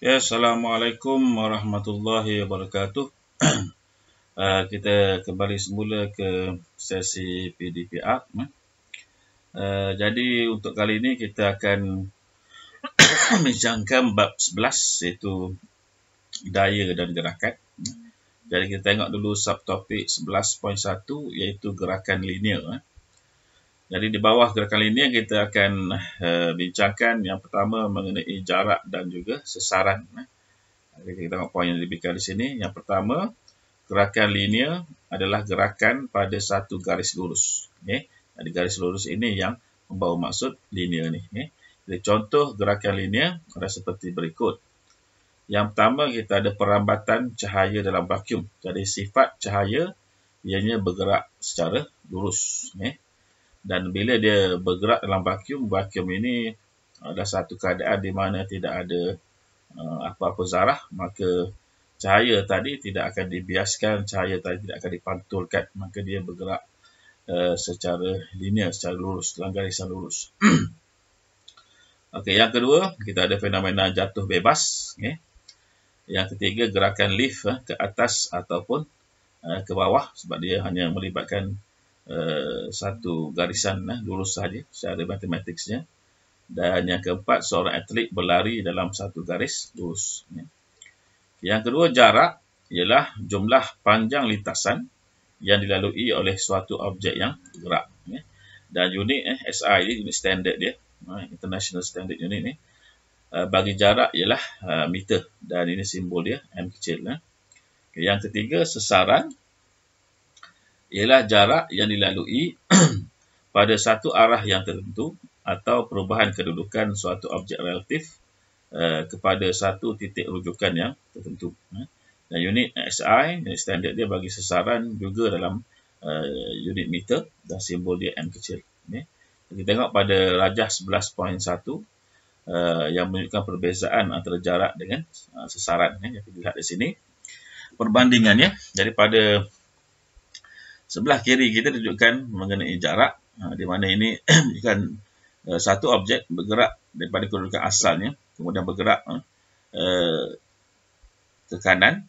Ya, Assalamualaikum warahmatullahi wabarakatuh. Ah, kita kembali semula ke sesi PDPR. Uh, eh. ah, jadi untuk kali ini kita akan menjangkan bab 11 iaitu daya dan gerakan. Jadi kita tengok dulu subtopik 11.1 iaitu gerakan linear. Eh. Jadi di bawah gerakan linear kita akan uh, bincangkan yang pertama mengenai jarak dan juga sesaran. Eh. Jadi kita tengok poin yang diberikan di sini. Yang pertama, gerakan linear adalah gerakan pada satu garis lurus. Okay. Jadi garis lurus ini yang membawa maksud linear ini. Okay. Jadi contoh gerakan linear adalah seperti berikut. Yang pertama, kita ada perambatan cahaya dalam vakum. Jadi sifat cahaya ianya bergerak secara lurus. Okay dan bila dia bergerak dalam vakum vakum ini ada uh, satu keadaan di mana tidak ada uh, apa-apa zarah maka cahaya tadi tidak akan dibiaskan cahaya tadi tidak akan dipantulkan maka dia bergerak uh, secara linear secara lurus dalam garisan lurus okey yang kedua kita ada fenomena jatuh bebas okay. yang ketiga gerakan lift eh, ke atas ataupun ke bawah sebab dia hanya melibatkan Eh, satu garisan lah, lurus saja secara matematiknya. Dan yang keempat, seorang atlet berlari dalam satu garis lurus. Ya. Yang kedua, jarak ialah jumlah panjang lintasan yang dilalui oleh suatu objek yang bergerak. Ya. Dan unit eh, SI ini, unit standard dia, ha, international standard unit ni, eh, bagi jarak ialah eh, meter dan ini simbol dia, M kecil. Eh. Yang ketiga, sesaran ialah jarak yang dilalui pada satu arah yang tertentu atau perubahan kedudukan suatu objek relatif eh, kepada satu titik rujukan yang tertentu. Eh. Dan unit SI, standard dia bagi sesaran juga dalam eh, unit meter dan simbol dia M kecil. Kita tengok pada rajah 11.1 yang menunjukkan perbezaan antara jarak dengan sesaran. Yang kita lihat di sini, perbandingannya daripada sebelah kiri kita tunjukkan mengenai jarak ha, di mana ini kan satu objek bergerak daripada kedudukan asalnya kemudian bergerak eh, eh, ke kanan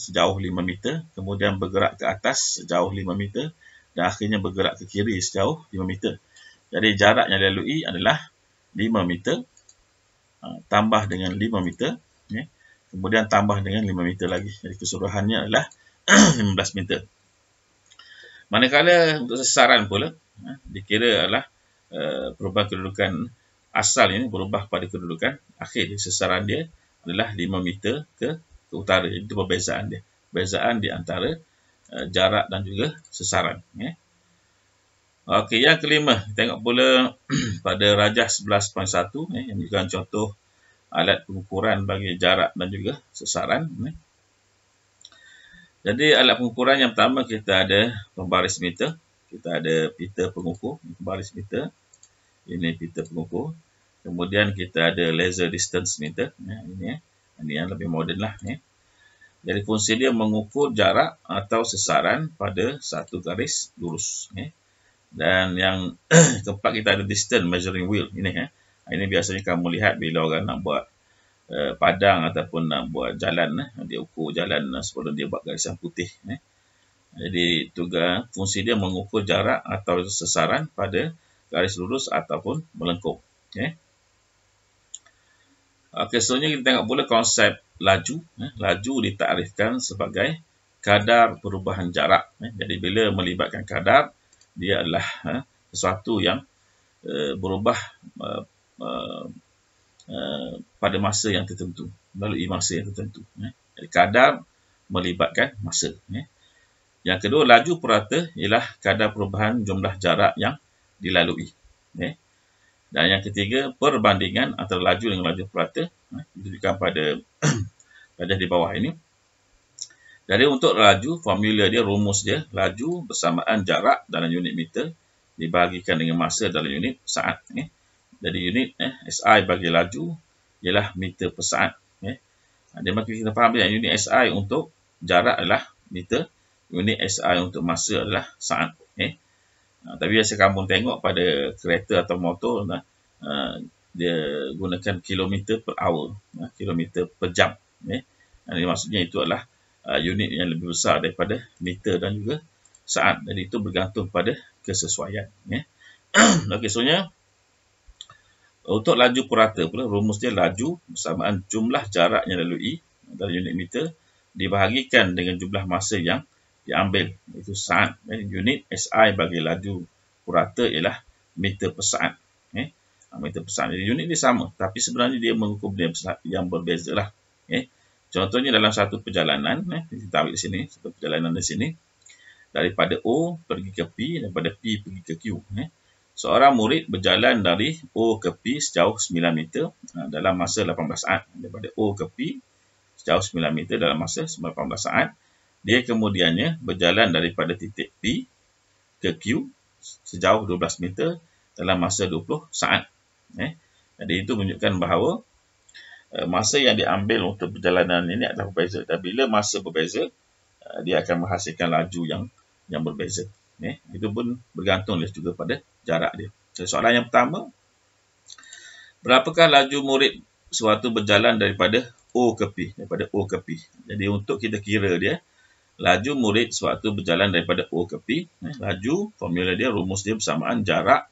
sejauh 5 meter kemudian bergerak ke atas sejauh 5 meter dan akhirnya bergerak ke kiri sejauh 5 meter jadi jarak yang dilalui adalah 5 meter ha, tambah dengan 5 meter ya. kemudian tambah dengan 5 meter lagi jadi keseluruhannya adalah 15 meter Manakala untuk sesaran pula, ha, dikira adalah eh, perubahan kedudukan asal ini berubah pada kedudukan akhir. Sesaran dia adalah 5 meter ke, ke utara. Itu perbezaan dia. Perbezaan di antara eh, jarak dan juga sesaran. Ya. Okey, yang kelima, tengok pula pada rajah 11.1 ya, yang menunjukkan contoh alat pengukuran bagi jarak dan juga sesaran. Ya. Jadi alat pengukuran yang pertama kita ada pembaris meter. Kita ada pita pengukur, pembaris meter. Ini pita pengukur. Kemudian kita ada laser distance meter. Ya, ini, ya. ini yang lebih moden lah. Ya. Jadi fungsi dia mengukur jarak atau sesaran pada satu garis lurus. Ya. Dan yang keempat kita ada distance measuring wheel. Ini, ya. ini biasanya kamu lihat bila orang nak buat Eh, padang ataupun nak buat jalan eh. dia ukur jalan eh, sebelum dia buat garisan putih eh. jadi tugas fungsi dia mengukur jarak atau sesaran pada garis lurus ataupun melengkung eh. Okey, seterusnya kita tengok pula konsep laju. Eh, laju ditakrifkan sebagai kadar perubahan jarak. Eh, jadi, bila melibatkan kadar, dia adalah eh, sesuatu yang eh, berubah eh, eh, eh pada masa yang tertentu melalui masa yang tertentu eh. kadar melibatkan masa eh. yang kedua laju perata ialah kadar perubahan jumlah jarak yang dilalui eh. dan yang ketiga perbandingan antara laju dengan laju perata eh, ditunjukkan pada pada di bawah ini jadi untuk laju formula dia rumus dia laju bersamaan jarak dalam unit meter dibahagikan dengan masa dalam unit saat eh. Jadi unit eh, SI bagi laju ialah meter per saat. Okay. Eh. Ha, dan maka kita faham yang unit SI untuk jarak adalah meter, unit SI untuk masa adalah saat. Okay. Uh, eh. ha, tapi biasa kamu tengok pada kereta atau motor, uh, dia gunakan kilometer per hour, uh, kilometer per jam. Okay. Eh. Dan maksudnya itu adalah uh, unit yang lebih besar daripada meter dan juga saat. Jadi itu bergantung pada kesesuaian. Okay. okay, so, untuk laju purata pula, rumusnya laju bersamaan jumlah jarak yang lalui dari unit meter dibahagikan dengan jumlah masa yang diambil. Itu saat. Eh. Unit SI bagi laju purata ialah meter per saat. Eh. Ah, meter per saat. Jadi unit ini sama. Tapi sebenarnya dia mengukur benda yang berbeza lah. Eh. Contohnya dalam satu perjalanan, eh, kita ambil di sini, satu perjalanan di sini, daripada O pergi ke P, daripada P pergi ke Q. Eh. Seorang murid berjalan dari O ke P sejauh 9 meter ha, dalam masa 18 saat. Daripada O ke P sejauh 9 meter dalam masa 18 saat. Dia kemudiannya berjalan daripada titik P ke Q sejauh 12 meter dalam masa 20 saat. Eh? Jadi itu menunjukkan bahawa eh, masa yang diambil untuk perjalanan ini adalah berbeza. Dan bila masa berbeza, eh, dia akan menghasilkan laju yang yang berbeza. Eh, itu pun bergantung juga pada jarak dia. Jadi, soalan yang pertama, berapakah laju murid suatu berjalan daripada O ke P? Daripada O ke P. Jadi untuk kita kira dia, laju murid suatu berjalan daripada O ke P, eh, laju, formula dia, rumus dia bersamaan jarak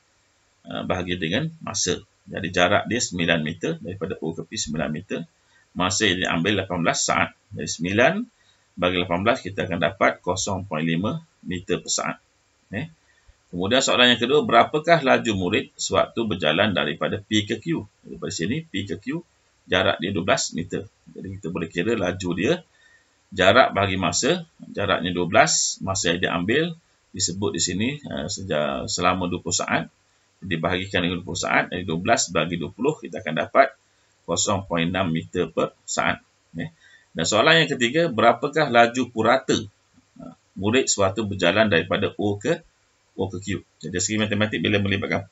eh, bahagi dengan masa. Jadi jarak dia 9 meter, daripada O ke P 9 meter. Masa yang ambil 18 saat. Dari 9 bagi 18 kita akan dapat 0.5 meter per saat. Eh? Kemudian soalan yang kedua, berapakah laju murid sewaktu berjalan daripada P ke Q? Daripada sini, P ke Q, jarak dia 12 meter. Jadi kita boleh kira laju dia, jarak bagi masa, jaraknya 12, masa yang dia ambil, disebut di sini uh, selama 20 saat, dibahagikan dengan 20 saat, eh, dari 12 bagi 20, kita akan dapat 0.6 meter per saat. Eh? Dan soalan yang ketiga, berapakah laju purata? murid suatu berjalan daripada O ke O ke Q. Jadi segi matematik bila melibatkan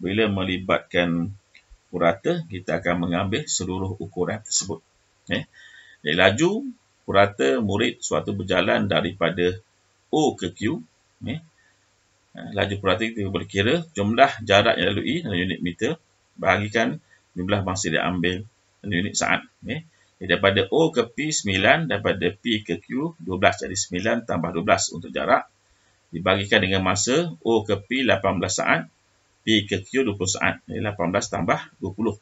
bila melibatkan purata kita akan mengambil seluruh ukuran tersebut. Eh. Jadi laju purata murid suatu berjalan daripada O ke Q. Eh. Laju purata kita boleh kira jumlah jarak yang lalui dalam unit meter bahagikan jumlah masa diambil dalam unit saat. Eh daripada O ke P 9 daripada P ke Q 12 jadi 9 tambah 12 untuk jarak dibagikan dengan masa O ke P 18 saat P ke Q 20 saat jadi 18 tambah 20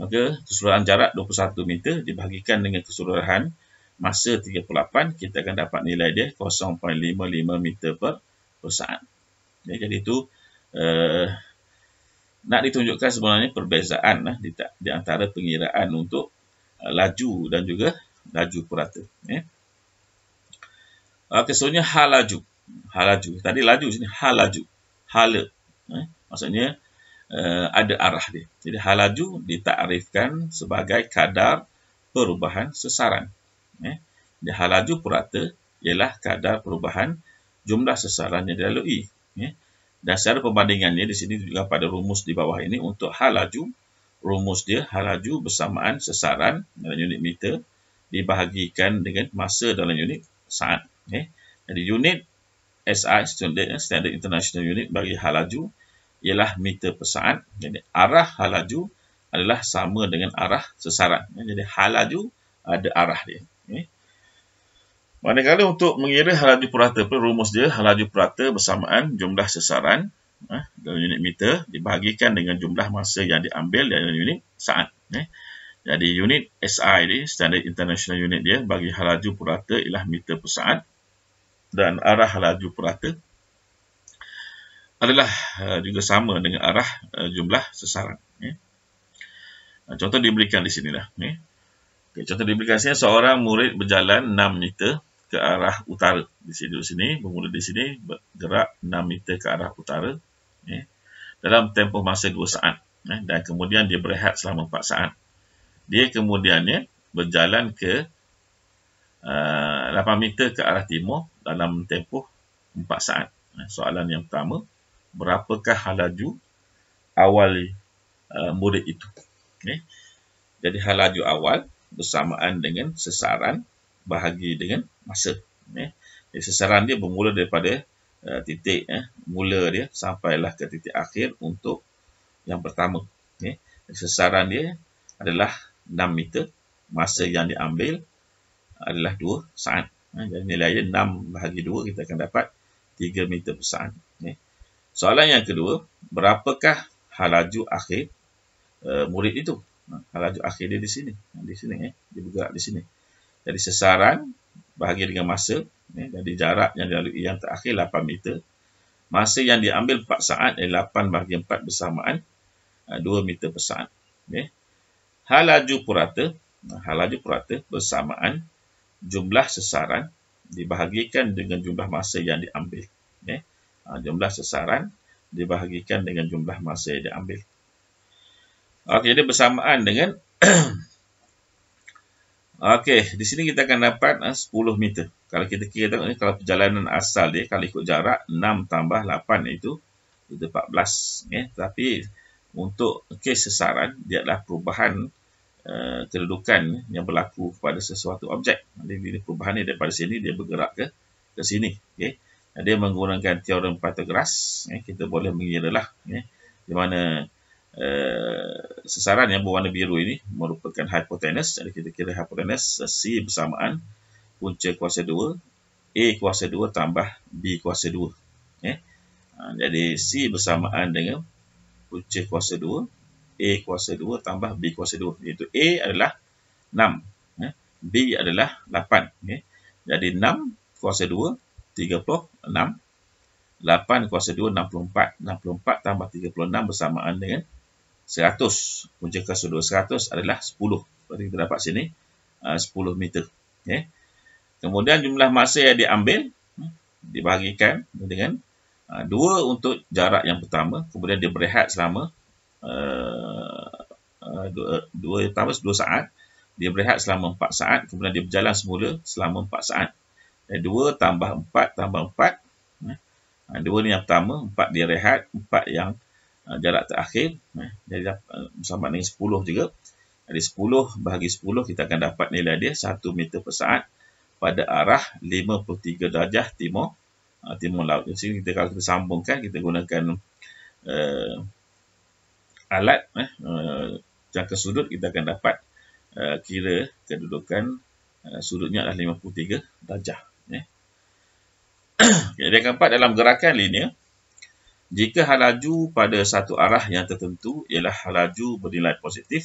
maka keseluruhan jarak 21 meter dibahagikan dengan keseluruhan masa 38 kita akan dapat nilai dia 0.55 meter per, per saat jadi itu uh, nak ditunjukkan sebenarnya perbezaan uh, di, di antara pengiraan untuk Uh, laju dan juga laju purata. Eh. Ya. Okay, soalnya hal laju. Tadi laju sini. halaju, Hal Eh. Maksudnya uh, ada arah dia. Jadi halaju laju ditakrifkan sebagai kadar perubahan sesaran. Eh. Ya. Jadi hal purata ialah kadar perubahan jumlah sesaran yang dilalui. Eh. Dan secara perbandingannya di sini juga pada rumus di bawah ini untuk halaju rumus dia haraju bersamaan sesaran dalam unit meter dibahagikan dengan masa dalam unit saat. Okay. Eh. Jadi unit SI standard, eh, standard international unit bagi halaju ialah meter per saat. Jadi arah halaju adalah sama dengan arah sesaran. Jadi halaju ada arah dia. Okay. Eh. Manakala untuk mengira halaju purata, rumus dia halaju purata bersamaan jumlah sesaran eh, dalam unit meter dibahagikan dengan jumlah masa yang diambil dalam unit saat. Eh. Jadi unit SI ni, standard international unit dia bagi halaju purata ialah meter per saat dan arah halaju purata adalah uh, juga sama dengan arah uh, jumlah sesaran. Eh. Nah, contoh diberikan di sini lah. Eh. Okay, contoh diberikan di sini, seorang murid berjalan 6 meter ke arah utara di sini di sini bermula di sini bergerak 6 meter ke arah utara eh, dalam tempoh masa 2 saat eh, dan kemudian dia berehat selama 4 saat. Dia kemudiannya berjalan ke uh, 8 meter ke arah timur dalam tempoh 4 saat. Eh, soalan yang pertama, berapakah halaju awal uh, murid itu? Eh, jadi halaju awal bersamaan dengan sesaran bahagi dengan masa. Eh, sesaran dia bermula daripada Eh, titik eh, mula dia sampailah ke titik akhir untuk yang pertama. Okay. Sesaran dia adalah 6 meter. Masa yang diambil adalah 2 saat. Eh, jadi nilai dia 6 bahagi 2 kita akan dapat 3 meter per saat. Okay. Soalan yang kedua, berapakah halaju akhir uh, murid itu? Ha, halaju akhir dia di sini. Ha, di sini eh. Dia bergerak di sini. Jadi sesaran bahagi dengan masa Ya, jadi jarak yang dilalui yang terakhir 8 meter. Masa yang diambil 4 saat ialah 8 bahagi 4 bersamaan 2 ah, meter per saat. Ya. Hal purata, ah, halaju purata bersamaan jumlah sesaran dibahagikan dengan jumlah masa yang diambil. Ya. Jumlah sesaran dibahagikan dengan jumlah masa yang diambil. Okay, jadi bersamaan dengan Okey, di sini kita akan dapat eh, uh, 10 meter. Kalau kita kira tengok ni, kalau perjalanan asal dia, kalau ikut jarak, 6 tambah 8 itu, itu 14. Okay. Tapi, untuk kes sesaran, dia adalah perubahan uh, kedudukan yang berlaku pada sesuatu objek. Jadi, perubahan ni daripada sini, dia bergerak ke ke sini. Okay. Dia menggunakan teori Pythagoras. Okay. Kita boleh mengira lah. Okay. Di mana Eh, Sesaran yang berwarna biru ini merupakan hypotenuse. Jadi kita kira hypotenuse eh, C bersamaan punca kuasa 2 A kuasa 2 tambah B kuasa 2. Eh? Ha, jadi C bersamaan dengan punca kuasa 2 A kuasa 2 tambah B kuasa 2. Iaitu A adalah 6. Eh? B adalah 8. Eh? Jadi 6 kuasa 2 36. 8 kuasa 2 64. 64 tambah 36 bersamaan dengan 100 punca kasut 200 adalah 10 seperti kita dapat sini 10 ah, meter okay. Ya. kemudian jumlah masa yang diambil hmm, dibahagikan dengan 2 ah, untuk jarak yang pertama kemudian dia berehat selama 2 ah, pertama 2 saat dia berehat selama 4 saat kemudian dia berjalan semula selama 4 saat 2 tambah 4 tambah 4 2 hmm. ni yang pertama 4 dia rehat 4 yang Ah, jarak terakhir eh, eh jadi sama dengan 10 juga dari 10 bahagi 10 kita akan dapat nilai dia 1 meter per saat pada arah 53 darjah timur uh, timur laut jadi kita kalau kita sambungkan kita gunakan uh, alat eh, uh, jangka sudut kita akan dapat uh, kira kedudukan uh, sudutnya adalah 53 darjah eh. okay, yang keempat dalam gerakan linear jika halaju pada satu arah yang tertentu ialah halaju bernilai positif,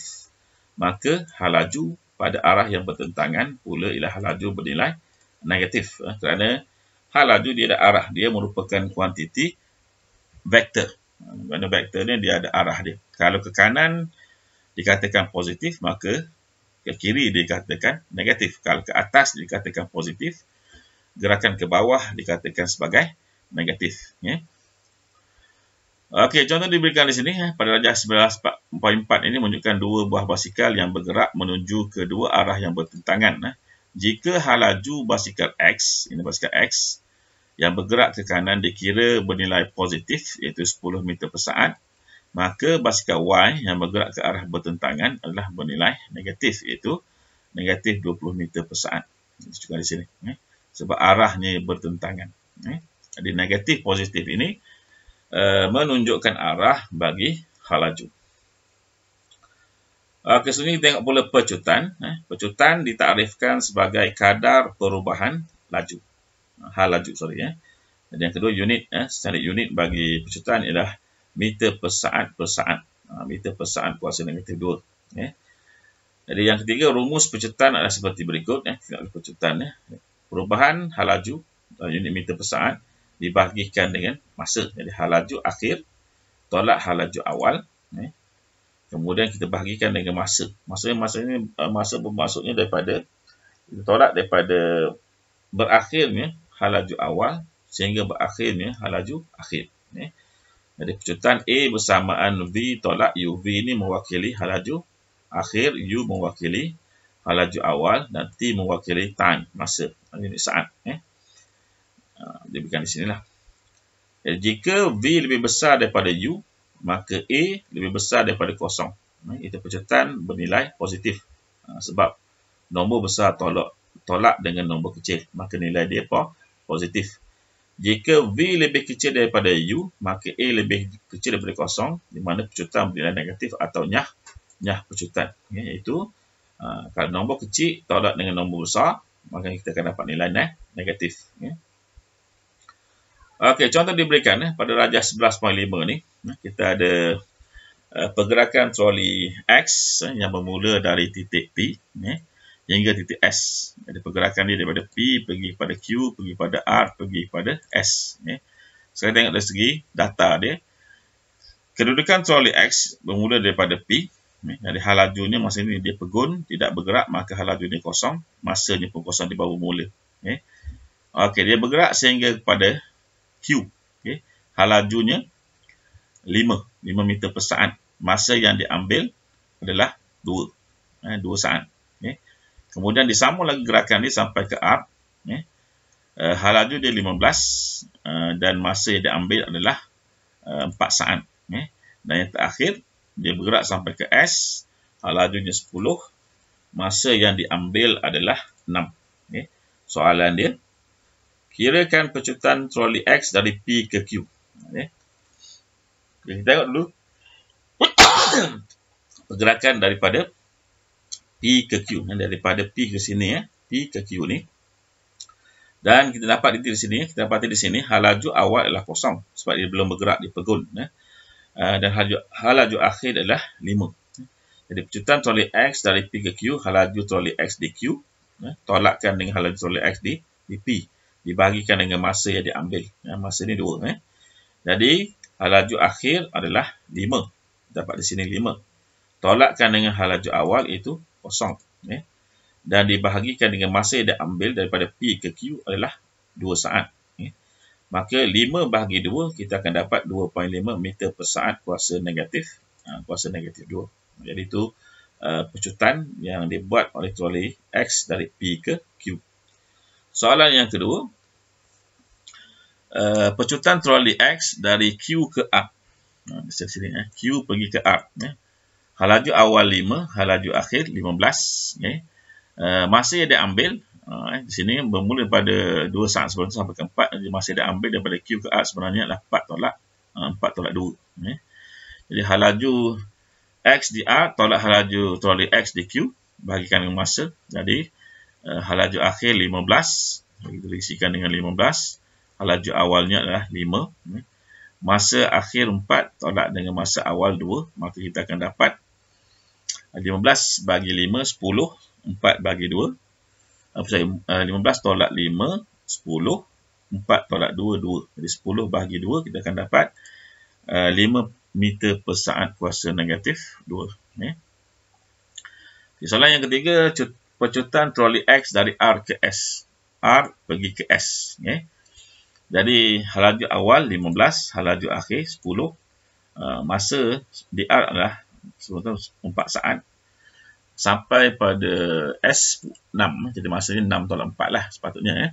maka halaju pada arah yang bertentangan pula ialah halaju bernilai negatif. Eh, kerana halaju dia ada arah, dia merupakan kuantiti vektor. Mana eh, vektor ni dia ada arah dia. Kalau ke kanan dikatakan positif, maka ke kiri dikatakan negatif. Kalau ke atas dikatakan positif, gerakan ke bawah dikatakan sebagai negatif. Yeah. Okey, contoh diberikan di sini eh, pada rajah 11.4 ini menunjukkan dua buah basikal yang bergerak menuju ke dua arah yang bertentangan. Eh. Jika halaju basikal X, ini basikal X, yang bergerak ke kanan dikira bernilai positif iaitu 10 meter per saat, maka basikal Y yang bergerak ke arah bertentangan adalah bernilai negatif iaitu negatif 20 meter per saat. Ini juga di sini. Eh, sebab arahnya bertentangan. Jadi negatif positif ini, Eh, menunjukkan arah bagi halaju. Okey, eh, sini tengok pula pecutan. Eh, pecutan ditarifkan sebagai kadar perubahan laju. Hal laju, sorry. Ya. Dan yang kedua, unit. Ya. Secara unit bagi pecutan ialah meter per saat per saat. Meter per saat kuasa dengan meter dua. Ya. Jadi yang ketiga, rumus pecutan adalah seperti berikut. Ya. Pecutan, ya. Perubahan hal laju, unit meter per saat dibahagikan dengan masa. Jadi halaju akhir, tolak halaju awal. Eh. Kemudian kita bahagikan dengan masa. Maksudnya masa ini eh, masa bermaksudnya daripada kita tolak daripada berakhirnya halaju awal sehingga berakhirnya halaju akhir. Eh. Jadi pecutan A bersamaan V tolak U. V ini mewakili halaju akhir, U mewakili halaju awal dan T mewakili time, masa. Ini saat. Eh. Ha, dia berikan di sinilah. Jadi, jika V lebih besar daripada U, maka A lebih besar daripada kosong. Ha, itu pencetan bernilai positif. Ha, sebab nombor besar tolak, tolak dengan nombor kecil. Maka nilai dia apa? Positif. Jika V lebih kecil daripada U, maka A lebih kecil daripada kosong. Di mana pencetan bernilai negatif atau nyah. Nyah pecutan. iaitu kalau nombor kecil tolak dengan nombor besar, maka kita akan dapat nilai negatif. Okey, contoh diberikan eh, pada raja 11.5 ni. Eh, kita ada eh, pergerakan troli X eh, yang bermula dari titik P eh, hingga titik S. Ada pergerakan dia daripada P pergi pada Q, pergi pada R, pergi pada S. Eh. Sekarang tengok dari segi data dia. Kedudukan troli X bermula daripada P. Eh, jadi hal lajunya masa ini dia pegun, tidak bergerak, maka hal lajunya kosong. Masanya pun kosong di bawah mula. Eh. Okey, dia bergerak sehingga kepada Q. Okay. Halajunya 5. 5 meter per saat. Masa yang diambil adalah 2. Eh, 2 saat. Okay. Kemudian disambung lagi gerakan ni sampai ke up. Okay. Uh, eh, halaju dia 15 uh, eh, dan masa yang diambil adalah uh, eh, 4 saat. Okay. Dan yang terakhir, dia bergerak sampai ke S. Halajunya 10. Masa yang diambil adalah 6. Okay. Soalan dia, kirakan pecutan troli X dari P ke Q. Okay. Okay, kita tengok dulu pergerakan daripada P ke Q. Eh, daripada P ke sini, ya. P ke Q ni. Dan kita dapat titik di sini, eh. kita dapat di sini, halaju awal adalah kosong sebab dia belum bergerak di pegun. Ya. Dan halaju, halaju akhir adalah 5. Jadi pecutan troli X dari P ke Q, halaju troli X di Q, ya, tolakkan dengan halaju troli X di, di P dibahagikan dengan masa yang diambil. Ya, masa ni dua. Eh. Jadi, halaju akhir adalah lima. Dapat di sini lima. Tolakkan dengan halaju awal itu kosong. Eh. Dan dibahagikan dengan masa yang diambil daripada P ke Q adalah dua saat. Eh. Maka lima bahagi dua, kita akan dapat 2.5 meter per saat kuasa negatif. Ha, kuasa negatif dua. Jadi, itu uh, pecutan yang dibuat oleh troli X dari P ke Q. Soalan yang kedua, Uh, pecutan troli X dari Q ke A. Ha, sini, eh. Q pergi ke A. Eh. Halaju awal 5, halaju akhir 15. Okay. Ya. Uh, masa yang dia ambil, uh, eh, di sini bermula daripada 2 saat sebelum sampai ke 4, masa dia ambil daripada Q ke A sebenarnya adalah 4 tolak, uh, 4 tolak 2. Okay. Ya. Jadi halaju X di A tolak halaju troli X di Q, bahagikan dengan masa. Jadi, uh, halaju akhir 15, kita risikan dengan 15, halaju awalnya adalah 5 masa akhir 4 tolak dengan masa awal 2 maka kita akan dapat 15 bagi 5 10 4 bagi 2 ah, apa 15 ah, tolak 5 10 4 tolak 2 2 jadi 10 bagi 2 kita akan dapat 5 ah, meter per saat kuasa negatif 2 ya. okay. soalan yang ketiga percutan troli X dari R ke S R pergi ke S okay. Ya. Jadi halaju awal 15, halaju akhir 10. Uh, eh, masa DR adalah 4 saat sampai pada S6. Jadi masa ni 6 tolak 4 lah sepatutnya ya.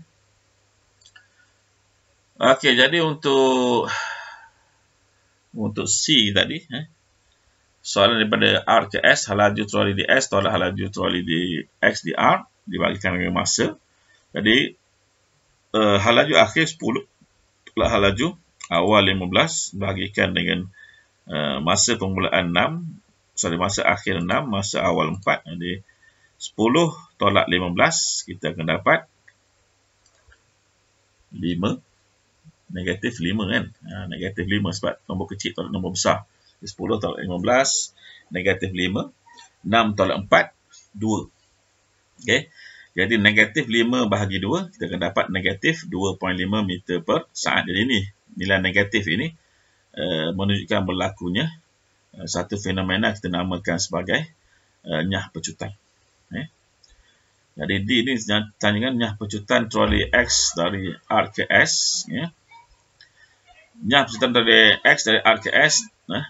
Okey, jadi untuk untuk C tadi eh, soalan daripada R ke S halaju troli di S tolak halaju troli di X di R dibagikan dengan masa. Jadi uh, halaju akhir 10 pula halaju awal 15 bahagikan dengan uh, masa permulaan 6 sorry, masa akhir 6 masa awal 4 jadi 10 tolak 15 kita akan dapat 5 negatif 5 kan ha, negatif 5 sebab nombor kecil tolak nombor besar 10 tolak 15 negatif 5 6 tolak 4 2 okay. Jadi negatif 5 bahagi 2, kita akan dapat negatif 2.5 meter per saat. Jadi ini, nilai negatif ini eh, menunjukkan berlakunya eh, satu fenomena kita namakan sebagai eh, nyah pecutan. Jadi D ini tanyakan nyah pecutan troli X dari R ke S. Ya. Nyah pecutan dari X dari R ke S,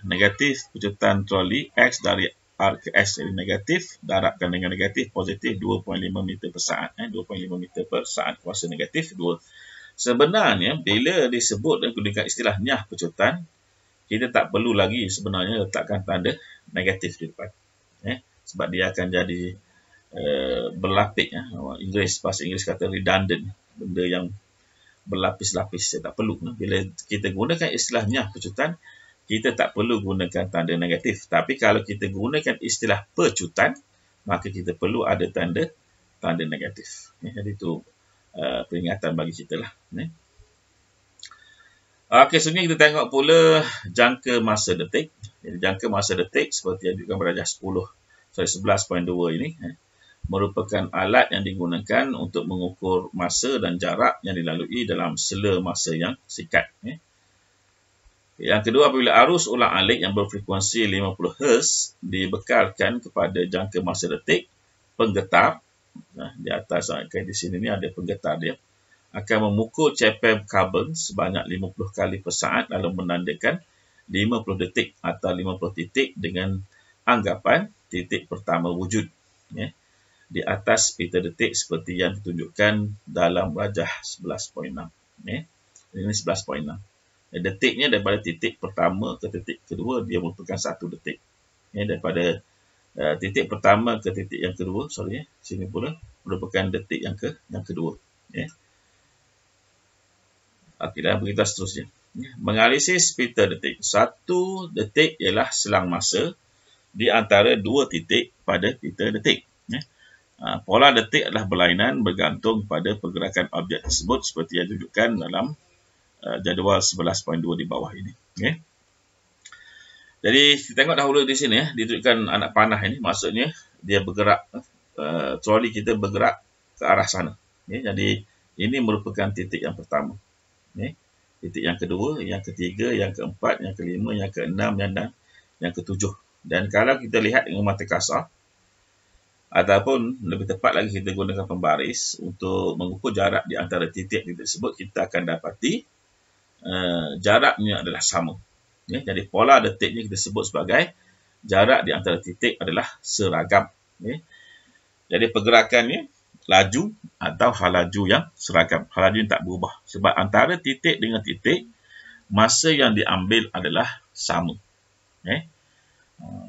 negatif pecutan troli X dari R ke S jadi negatif, darabkan dengan negatif, positif 2.5 meter per saat. Eh? 2.5 meter per saat kuasa negatif 2. Sebenarnya, bila disebut dan gunakan istilah nyah pecutan, kita tak perlu lagi sebenarnya letakkan tanda negatif di depan. Eh? Sebab dia akan jadi uh, berlapik. Eh? eh. Inggeris, bahasa Inggeris kata redundant. Benda yang berlapis-lapis, saya tak perlu. Eh? Bila kita gunakan istilah nyah pecutan, kita tak perlu gunakan tanda negatif. Tapi kalau kita gunakan istilah pecutan, maka kita perlu ada tanda tanda negatif. Ya, jadi itu uh, peringatan bagi kita lah. Ya. Okey, sebenarnya kita tengok pula jangka masa detik. Jadi, jangka masa detik seperti yang juga berada 10, sorry 11.2 ini ya, merupakan alat yang digunakan untuk mengukur masa dan jarak yang dilalui dalam sela masa yang singkat. Okay. Yang kedua, apabila arus ulang alik yang berfrekuensi 50 Hz dibekalkan kepada jangka masa detik, penggetar, nah, di atas ah, okay, di sini ni ada penggetar dia, akan memukul CPM carbon sebanyak 50 kali per saat lalu menandakan 50 detik atau 50 titik dengan anggapan titik pertama wujud. Ya. Yeah. Di atas meter detik seperti yang ditunjukkan dalam rajah 11.6. Yeah. Ini 11.6. Eh, detiknya daripada titik pertama ke titik kedua dia merupakan satu detik ya, daripada uh, titik pertama ke titik yang kedua sorry ya, sini pula merupakan detik yang ke yang kedua ya. Okey dah begitu seterusnya mengalisis pita detik satu detik ialah selang masa di antara dua titik pada pita detik ya. pola detik adalah berlainan bergantung pada pergerakan objek tersebut seperti yang ditunjukkan dalam jadual uh, 11.2 di bawah ini. Okay. Jadi, kita tengok dahulu di sini, ya, ditunjukkan anak panah ini, maksudnya dia bergerak, uh, troli kita bergerak ke arah sana. Okay. Jadi, ini merupakan titik yang pertama. Okay. Titik yang kedua, yang ketiga, yang keempat, yang kelima, yang keenam, yang, dan, yang ketujuh. Dan kalau kita lihat dengan mata kasar, ataupun lebih tepat lagi kita gunakan pembaris untuk mengukur jarak di antara titik-titik tersebut, kita akan dapati Eh, jaraknya adalah sama. Okay? Ya, jadi pola detiknya kita sebut sebagai jarak di antara titik adalah seragam. Okay? Ya. Jadi pergerakannya laju atau halaju yang seragam. Halaju yang tak berubah. Sebab antara titik dengan titik, masa yang diambil adalah sama. Okay? Ya. Eh,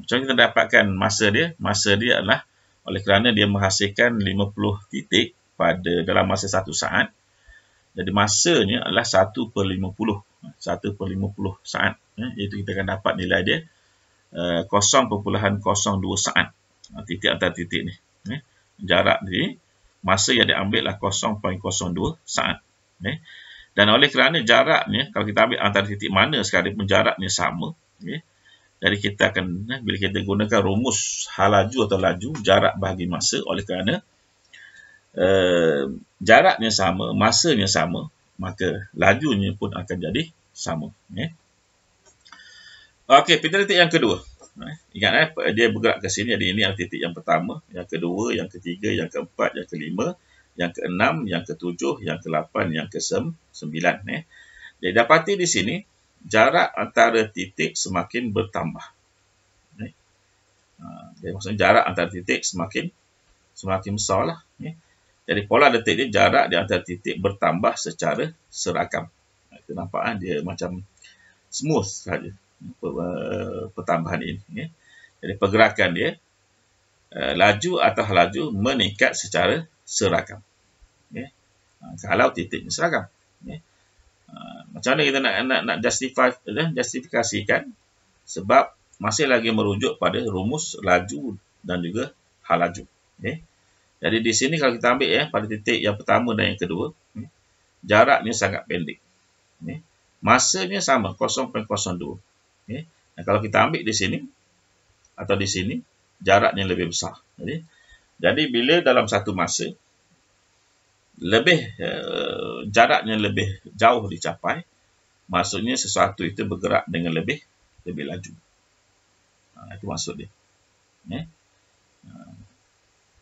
macam kita dapatkan masa dia, masa dia adalah oleh kerana dia menghasilkan 50 titik pada dalam masa satu saat, jadi masanya adalah 1 per 50. 1 per 50 saat. Iaitu ya. kita akan dapat nilai dia 0.02 eh, saat. Titik antara titik ni. Ya. Jarak ni. Masa yang diambil lah 0.02 saat. Ya. Dan oleh kerana jarak ni, kalau kita ambil antara titik mana sekali pun ni sama. Jadi kita akan, bila kita gunakan rumus halaju atau laju, jarak bahagi masa oleh kerana eh, jaraknya sama, masanya sama, maka lajunya pun akan jadi sama. Eh. Okey, titik yang kedua. Eh, ingat eh, dia bergerak ke sini, jadi ini titik yang pertama, yang kedua, yang ketiga, yang keempat, yang kelima, yang keenam, yang ketujuh, yang kelapan, yang kesembilan. Eh. Ya. Jadi dapati di sini, jarak antara titik semakin bertambah. Eh, ha, jadi maksudnya jarak antara titik semakin semakin besar lah. Okay. Ya. Jadi pola detik dia jarak di antara titik bertambah secara serakam. Kita nampak kan dia macam smooth saja pertambahan ini. Ya. Jadi pergerakan dia eh, laju atau laju meningkat secara serakam. Ya. Ha, kalau titiknya serakam, ya. ha, Macam mana kita nak, nak, nak justify, eh, justifikasikan sebab masih lagi merujuk pada rumus laju dan juga halaju. Okay. Jadi di sini kalau kita ambil ya pada titik yang pertama dan yang kedua, ya, jaraknya sangat pendek. Ya, masanya sama 0.02. Ya, dan kalau kita ambil di sini atau di sini, jaraknya lebih besar. Jadi, jadi bila dalam satu masa lebih uh, jaraknya lebih jauh dicapai, maksudnya sesuatu itu bergerak dengan lebih lebih laju. Ha, itu maksudnya. dia. Ha,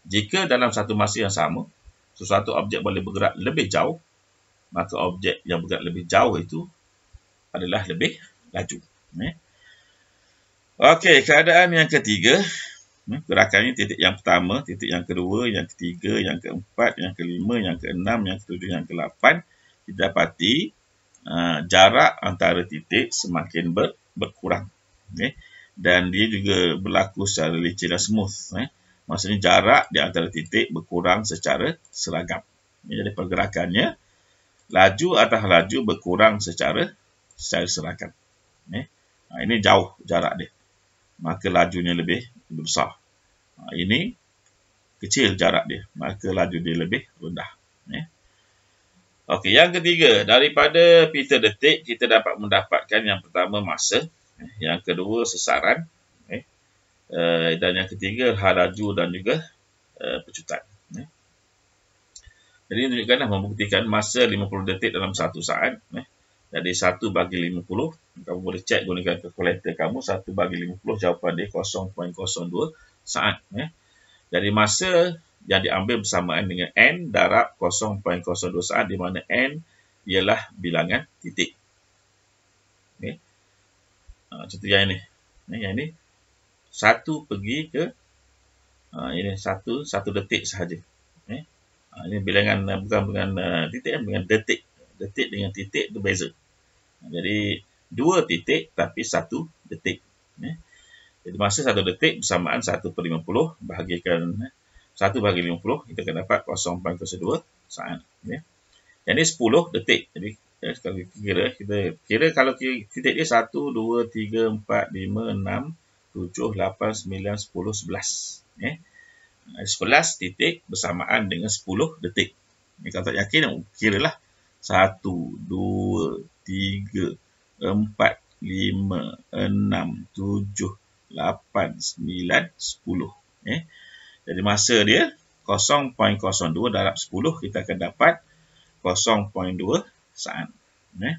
jika dalam satu masa yang sama, sesuatu objek boleh bergerak lebih jauh, maka objek yang bergerak lebih jauh itu adalah lebih laju. Okey, keadaan yang ketiga, hmm, gerakannya titik yang pertama, titik yang kedua, yang ketiga, yang keempat, yang kelima, yang keenam, yang ketujuh, yang kelapan, didapati uh, jarak antara titik semakin ber, berkurang. Okay. Dan dia juga berlaku secara licin dan smooth. Okay. Eh maksudnya jarak di antara titik berkurang secara seragam. Ini jadi pergerakannya laju atau laju berkurang secara secara seragam. Eh? Ha, ini jauh jarak dia. Maka lajunya lebih, lebih besar. Ha, ini kecil jarak dia. Maka laju dia lebih rendah. Eh? Okey, yang ketiga, daripada pita Detik, kita dapat mendapatkan yang pertama masa, yang kedua sesaran, Eh, dan yang ketiga haraju dan juga uh, pecutan eh. Jadi ini tunjukkanlah membuktikan masa 50 detik dalam satu saat jadi 1 bagi 50 kamu boleh cek gunakan kalkulator kamu 1 bagi 50 jawapan dia 0.02 saat jadi masa yang diambil bersamaan dengan n darab 0.02 saat di mana n ialah bilangan titik. Okay. Ah, ha, contoh yang ini. Yang ini satu pergi ke uh, ini satu satu detik sahaja. Okay. Uh, eh? ah, ini bilangan ah, bukan dengan uh, titik, eh, dengan detik. Detik dengan titik itu beza. Jadi, dua titik tapi satu detik. Okay. Eh? Jadi, masa satu detik bersamaan satu per lima puluh bahagikan satu bahagi lima puluh, kita akan dapat 0.02 saat. Okay. Ya? Jadi, sepuluh detik. Jadi, kalau kita kira, kita kira kalau titik dia satu dua tiga empat lima enam 7, 8, 9, 10, 11. Eh? 11 eh, titik bersamaan dengan 10 detik. Eh, kalau tak yakin, kira lah. 1, 2, 3, 4, 5, 6, 7, 8, 9, 10. Eh? Jadi masa dia 0.02 darab 10, kita akan dapat 0.2 saat. Eh?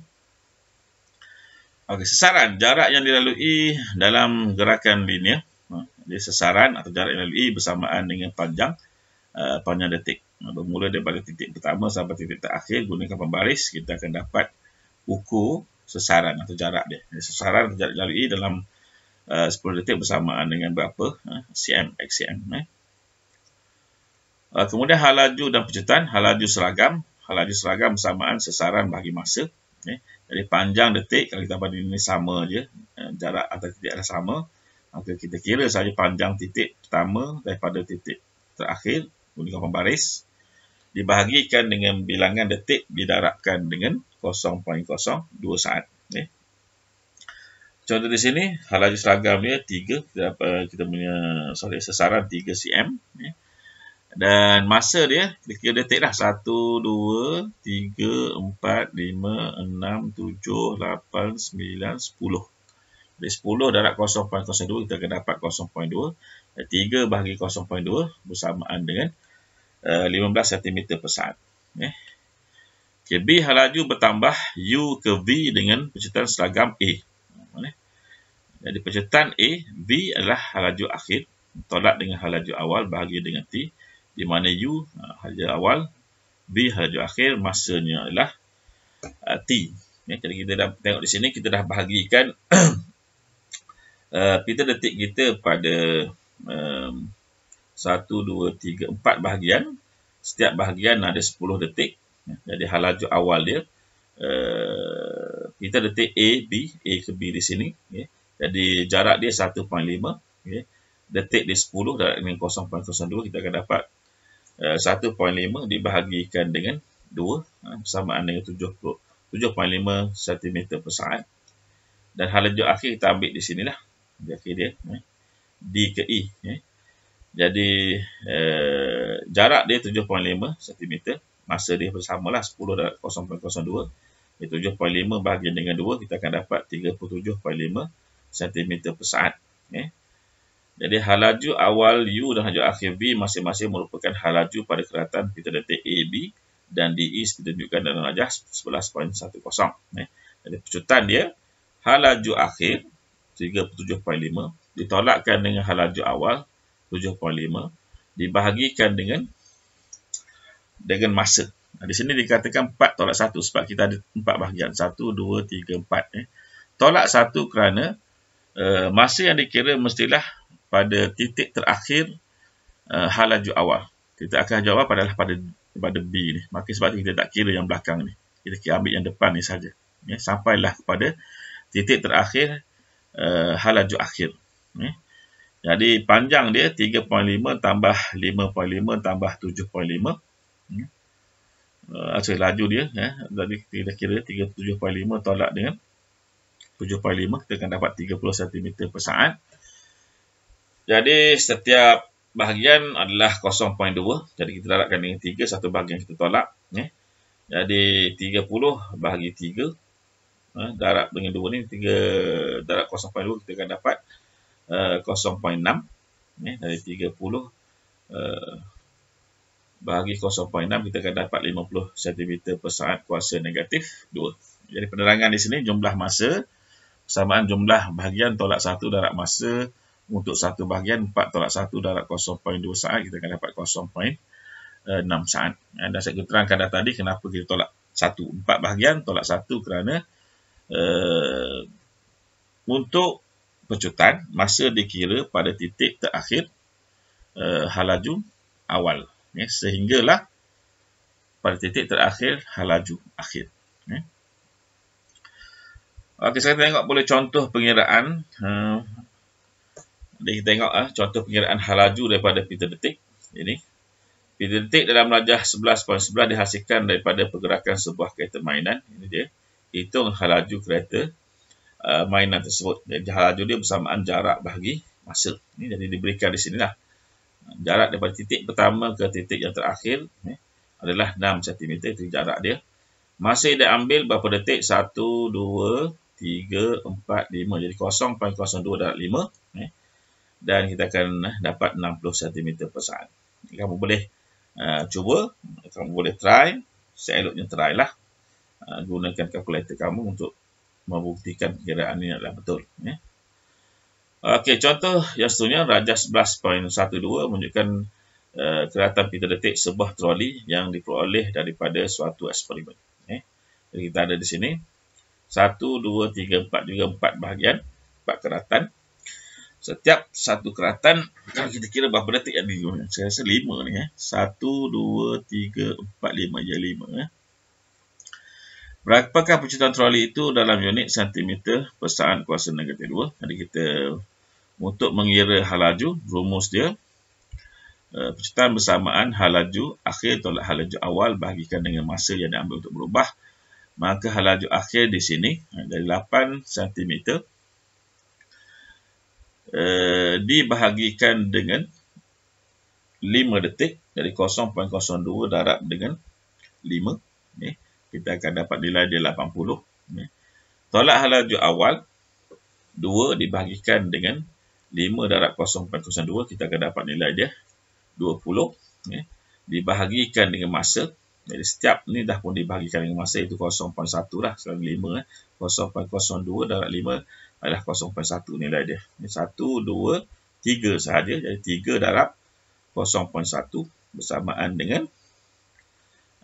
Okey, sesaran jarak yang dilalui dalam gerakan linear. Jadi ha, sesaran atau jarak yang dilalui bersamaan dengan panjang uh, panjang detik. Ha, bermula daripada titik pertama sampai titik terakhir gunakan pembaris kita akan dapat ukur sesaran atau jarak dia. Jadi, sesaran atau jarak dilalui dalam uh, 10 detik bersamaan dengan berapa uh, cm xcm. Eh. Uh, kemudian halaju dan pecutan, halaju seragam, halaju seragam bersamaan sesaran bagi masa. Okay. Eh. Jadi panjang detik kalau kita pada ini sama je, eh, jarak antara titik adalah sama. Maka kita kira saja panjang titik pertama daripada titik terakhir gunakan pembaris dibahagikan dengan bilangan detik didarabkan dengan 0.02 saat. Okay. Eh. Contoh di sini, halaju seragam dia 3, kita, eh, kita punya sorry, sesaran 3 cm. Okay. Dan masa dia, dia detik dah. 1, 2, 3, 4, 5, 6, 7, 8, 9, 10. Dari 10 darab 0.02, kita akan dapat 0.2. 3 bahagi 0.2 bersamaan dengan uh, 15 cm per saat. Eh. Okay, B halaju bertambah U ke V dengan pencetan seragam A. Jadi pencetan A, V adalah halaju akhir. Tolak dengan halaju awal bahagi dengan T di mana U harga awal, B harga akhir, masanya adalah uh, ha, T. Ya, jadi kita dah tengok di sini kita dah bahagikan uh, eh, pita detik kita pada um, 1, 2, 3, 4 bahagian. Setiap bahagian ada 10 detik. Ya, jadi hal laju awal dia. Uh, eh, pita detik A, B. A ke B di sini. Ya. Jadi jarak dia 1.5. Ya. Detik dia 10 dan 0.02 kita akan dapat 1.5 eh, dibahagikan dengan 2 ha, sama dengan 70 7.5 cm per saat dan hal lanjut akhir kita ambil di sinilah di akhir dia eh, D ke E eh. jadi eh, jarak dia 7.5 cm masa dia bersamalah 10 dan 0.02 dia 7.5 bahagi dengan 2 kita akan dapat 37.5 cm per saat eh. Jadi halaju awal U dan halaju akhir v masing-masing merupakan halaju pada keratan pita detik AB dan DE seperti ditunjukkan dalam rajah 11.10. Eh, jadi pecutan dia, halaju akhir 37.5 ditolakkan dengan halaju awal 7.5 dibahagikan dengan dengan masa. Nah, di sini dikatakan 4 tolak 1 sebab kita ada 4 bahagian. 1, 2, 3, 4. Eh. Tolak 1 kerana uh, masa yang dikira mestilah pada titik terakhir uh, hal awal. Titik akhir laju awal padahal pada pada B ni. Maka sebab tu kita tak kira yang belakang ni. Kita kira ambil yang depan ni saja. Ya, sampailah kepada titik terakhir uh, hal akhir. Ya. Jadi panjang dia 3.5 tambah 5.5 tambah 7.5. Ya. Uh, laju dia. Ya. Jadi kita kira 37.5 tolak dengan 7.5 kita akan dapat 30 cm per saat. Jadi setiap bahagian adalah 0.2. Jadi kita darabkan dengan 3, satu bahagian kita tolak. Ya. Jadi 30 bahagi 3. Ha, darab dengan 2 ni, 3 darab 0.2 kita akan dapat uh, eh, 0.6. Dari 30 uh, bahagi 0.6 kita akan dapat 50 cm per saat kuasa negatif 2. Jadi penerangan di sini jumlah masa, persamaan jumlah bahagian tolak 1 darab masa, untuk satu bahagian 4 tolak 1 darab 0.2 saat kita akan dapat 0.6 eh, saat eh, dan saya terangkan dah tadi kenapa kita tolak 1 4 bahagian tolak 1 kerana uh, untuk pecutan masa dikira pada titik terakhir uh, halaju awal ya, sehinggalah pada titik terakhir halaju akhir ya. Okey, saya tengok boleh contoh pengiraan jadi kita tengok ha, contoh pengiraan halaju daripada pita Detik. Ini. pita Detik dalam rajah 11.11 dihasilkan daripada pergerakan sebuah kereta mainan. Ini dia. itu halaju kereta uh, mainan tersebut. Jadi hal dia bersamaan jarak bahagi masa. Ini jadi diberikan di sini lah Jarak daripada titik pertama ke titik yang terakhir ini, eh, adalah 6 cm. Itu jarak dia. Masa dia ambil berapa detik? 1, 2, 3, 4, 5. Jadi 0.02 darat 5. Eh dan kita akan eh, dapat 60 cm per saat. Kamu boleh uh, cuba, kamu boleh try, seeloknya try lah. Uh, gunakan kalkulator kamu untuk membuktikan kiraan ini adalah betul. Ya. Okey, contoh yang seterusnya, Raja 11.12 menunjukkan uh, keratan pita detik sebuah troli yang diperoleh daripada suatu eksperimen. Eh. Jadi kita ada di sini, 1, 2, 3, 4, juga 4 bahagian, 4 keratan setiap satu keratan kalau kita kira berapa detik yang ini saya rasa lima ni eh. satu, dua, tiga, empat, lima je lima eh. berapakah percutan troli itu dalam unit sentimeter pesaan kuasa negatif dua jadi kita untuk mengira halaju rumus dia eh, percutan bersamaan halaju akhir tolak halaju awal bahagikan dengan masa yang diambil untuk berubah maka halaju akhir di sini eh, dari 8 sentimeter Eh, dibahagikan dengan 5 detik dari 0.02 darab dengan 5 ni kita akan dapat nilai dia 80 ni tolak halaju awal 2 dibahagikan dengan 5 darab 0.02 kita akan dapat nilai dia 20 ni dibahagikan dengan masa jadi setiap ni dah pun dibahagikan dengan masa itu 0.1 lah selang 5 eh 0.02 darab adalah 0.1 nilai dia. Ini 1, 2, 3 sahaja. Jadi 3 darab 0.1 bersamaan dengan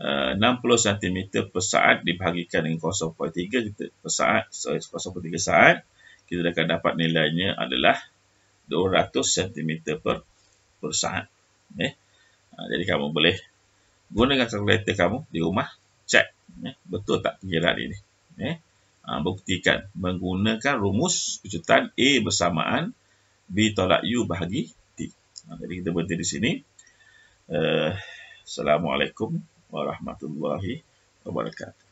uh, 60 cm per saat dibahagikan dengan 0.3 per saat. Sorry, 0.3 saat. Kita akan dapat nilainya adalah 200 cm per, per saat. Eh? Uh, jadi kamu boleh gunakan kalkulator kamu di rumah. Cek eh? betul tak penjelan ini. Eh? uh, buktikan menggunakan rumus kejutan A bersamaan B tolak U bahagi T. Uh, jadi kita berhenti di sini. Uh, Assalamualaikum warahmatullahi wabarakatuh.